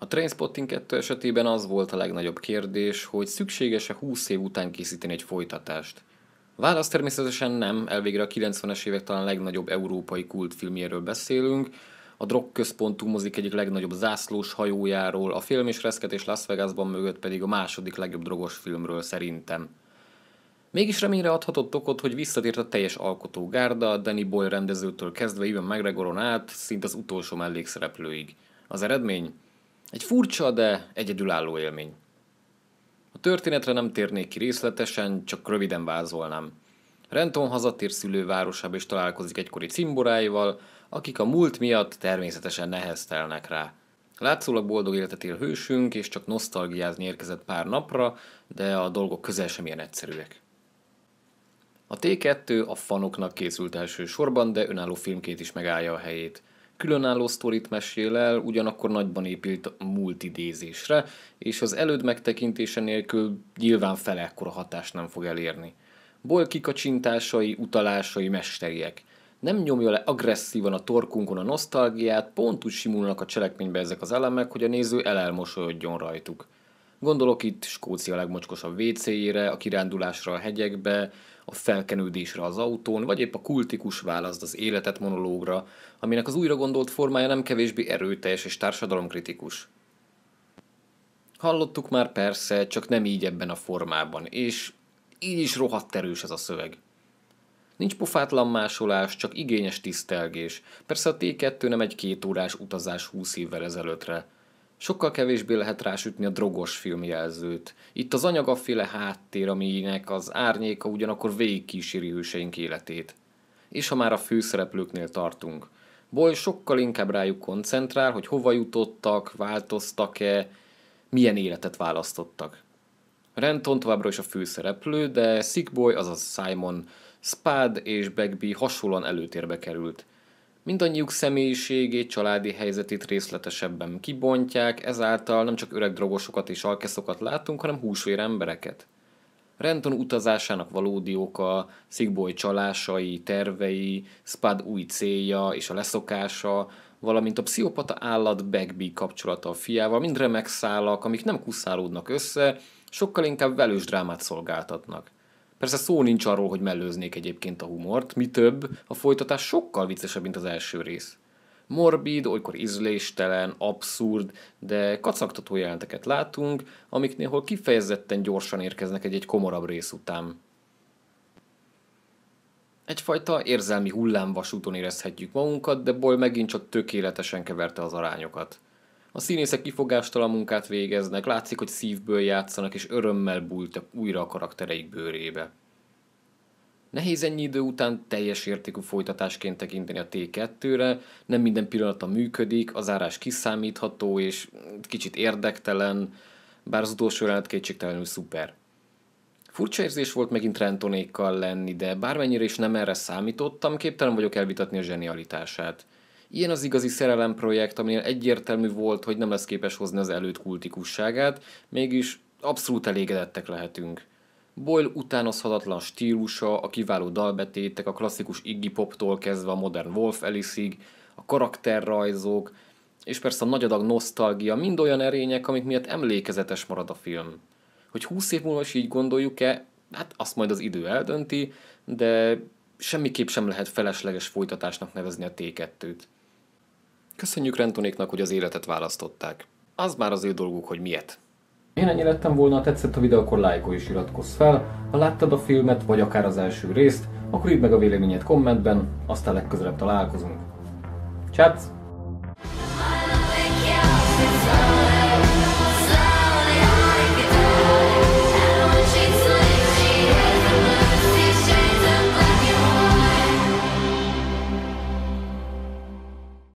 A Trainspotting 2 esetében az volt a legnagyobb kérdés, hogy szükséges-e 20 év után készíteni egy folytatást. Válasz természetesen nem, elvégre a 90-es évek talán legnagyobb európai kultfilmjéről beszélünk, a drog központú mozik egyik legnagyobb zászlós hajójáról, a film és reszketés Las Vegasban mögött pedig a második legjobb drogos filmről szerintem. Mégis reményre adhatott okot, hogy visszatért a teljes alkotó gárda, Danny Boyle rendezőtől kezdve Ivan McGregoron át, szint az utolsó mellékszereplőig. Az eredmény? Egy furcsa, de egyedülálló élmény. A történetre nem térnék ki részletesen, csak röviden vázolnám. Renton hazatér szülővárosába és találkozik egykori cimboráival, akik a múlt miatt természetesen neheztelnek rá. Látszólag boldog életet él hősünk, és csak nosztalgiázni érkezett pár napra, de a dolgok közel sem ilyen egyszerűek. A T2 a fanoknak készült elsősorban, de önálló filmkét is megállja a helyét – különálló sztorit mesél el, ugyanakkor nagyban épült múltidézésre, és az előd megtekintése nélkül nyilván fele a hatást nem fog elérni. Bol kikacsintásai, utalásai mesteriek. Nem nyomja le agresszívan a torkunkon a nosztalgiát, pont úgy simulnak a cselekménybe ezek az elemek, hogy a néző elelmosolyodjon rajtuk. Gondolok itt Skócia legmocskosabb WC-jére, a kirándulásra a hegyekbe, a felkenődésre az autón, vagy épp a kultikus választ az életet monológra, aminek az újra gondolt formája nem kevésbé erőteljes és társadalomkritikus. Hallottuk már persze, csak nem így ebben a formában, és így is rohadt erős ez a szöveg. Nincs pofátlan másolás, csak igényes tisztelgés. Persze a T2 nem egy kétórás utazás húsz évvel ezelőttre, sokkal kevésbé lehet rásütni a drogos filmjelzőt. Itt az anyag a féle háttér, aminek az árnyéka ugyanakkor végigkíséri hőseink életét. És ha már a főszereplőknél tartunk. Boy sokkal inkább rájuk koncentrál, hogy hova jutottak, változtak-e, milyen életet választottak. Renton továbbra is a főszereplő, de Sick Boy, azaz Simon, Spad és Begbie hasonlóan előtérbe került – Mindannyiuk személyiségét, családi helyzetét részletesebben kibontják, ezáltal nem csak öreg drogosokat és alkeszokat látunk, hanem húsvér embereket. Renton utazásának valódi oka, Szigboly csalásai, tervei, Spad új célja és a leszokása, valamint a pszichopata állat Bagby kapcsolata a fiával, mind remek szálak, amik nem kuszálódnak össze, sokkal inkább velős drámát szolgáltatnak. Persze szó nincs arról, hogy mellőznék egyébként a humort, mi több, a folytatás sokkal viccesebb, mint az első rész. Morbid, olykor ízléstelen, abszurd, de kacagtató jelenteket látunk, amik néhol kifejezetten gyorsan érkeznek egy-egy komorabb rész után. Egyfajta érzelmi hullámvasúton érezhetjük magunkat, de Boy megint csak tökéletesen keverte az arányokat. A színészek kifogástalan munkát végeznek, látszik, hogy szívből játszanak, és örömmel bújtak újra a karaktereik bőrébe. Nehéz ennyi idő után teljes értékű folytatásként tekinteni a T2-re, nem minden pillanata működik, az árás kiszámítható és kicsit érdektelen, bár az utolsó jelenet kétségtelenül szuper. Furcsa érzés volt megint Rentonékkal lenni, de bármennyire is nem erre számítottam, képtelen vagyok elvitatni a zsenialitását – Ilyen az igazi szerelem projekt, aminél egyértelmű volt, hogy nem lesz képes hozni az előtt kultikusságát, mégis abszolút elégedettek lehetünk. Boyle utánozhatatlan stílusa, a kiváló dalbetétek, a klasszikus Iggy Poptól kezdve a modern Wolf Alice-ig, a karakterrajzok, és persze a nagy adag nosztalgia mind olyan erények, amik miatt emlékezetes marad a film. Hogy 20 év múlva is így gondoljuk-e, hát azt majd az idő eldönti, de semmiképp sem lehet felesleges folytatásnak nevezni a T2-t. Köszönjük Rentonéknak, hogy az életet választották. Az már az ő dolguk, hogy miért. Én ennyi lettem volna, ha tetszett a videó, akkor lájkolj és iratkozz fel. Ha láttad a filmet, vagy akár az első részt, akkor írd meg a véleményed kommentben, aztán legközelebb találkozunk. Csátsz!